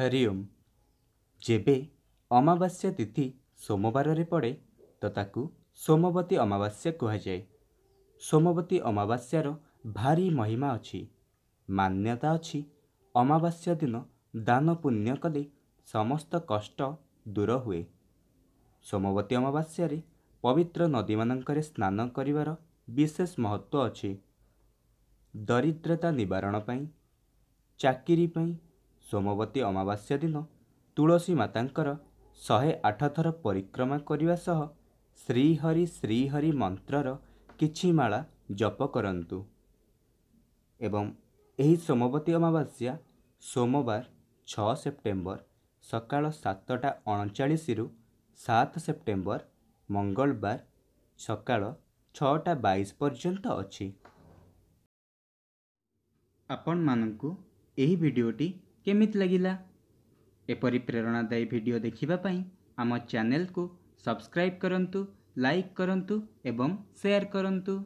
ହରି ଓମ୍ ଯେବେ ଅମାବାସ୍ୟା ତିଥି ସୋମବାରରେ ପଡ଼େ ତ ତାକୁ ସୋମବତୀ ଅମାବାସ୍ୟା କୁହାଯାଏ ସୋମବତୀ ଅମାବାସ୍ୟାର ଭାରି ମହିମା ଅଛି ମାନ୍ୟତା ଅଛି ଅମାବାସ୍ୟା ଦିନ ଦାନ ପୁଣ୍ୟ କଲେ ସମସ୍ତ କଷ୍ଟ ଦୂର ହୁଏ ସୋମବତୀ ଅମାବାସ୍ୟାରେ ପବିତ୍ର ନଦୀମାନଙ୍କରେ ସ୍ନାନ କରିବାର ବିଶେଷ ମହତ୍ତ୍ୱ ଅଛି ଦରିଦ୍ରତା ନିବାରଣ ପାଇଁ ଚାକିରି ପାଇଁ ସୋମବତୀ ଅମାବାସ୍ୟା ଦିନ ତୁଳସୀ ମାତାଙ୍କର ଶହେ ଆଠ ଥର ପରିକ୍ରମା କରିବା ସହ ଶ୍ରୀହରି ଶ୍ରୀହରି ମନ୍ତ୍ରର କିଛି ମାଳା ଜପ କରନ୍ତୁ ଏବଂ ଏହି ସୋମବତୀ ଅମାବାସ୍ୟା ସୋମବାର ଛଅ ସେପ୍ଟେମ୍ବର ସକାଳ ସାତଟା ଅଣଚାଳିଶରୁ ସାତ ସେପ୍ଟେମ୍ବର ମଙ୍ଗଳବାର ସକାଳ ଛଅଟା ବାଇଶ ପର୍ଯ୍ୟନ୍ତ ଅଛି ଆପଣମାନଙ୍କୁ ଏହି ଭିଡ଼ିଓଟି କେମିତି ଲାଗିଲା ଏପରି ପ୍ରେରଣାଦାୟୀ ଭିଡ଼ିଓ ଦେଖିବା ପାଇଁ ଆମ ଚ୍ୟାନେଲକୁ ସବସ୍କ୍ରାଇବ୍ କରନ୍ତୁ ଲାଇକ୍ କରନ୍ତୁ ଏବଂ ସେୟାର କରନ୍ତୁ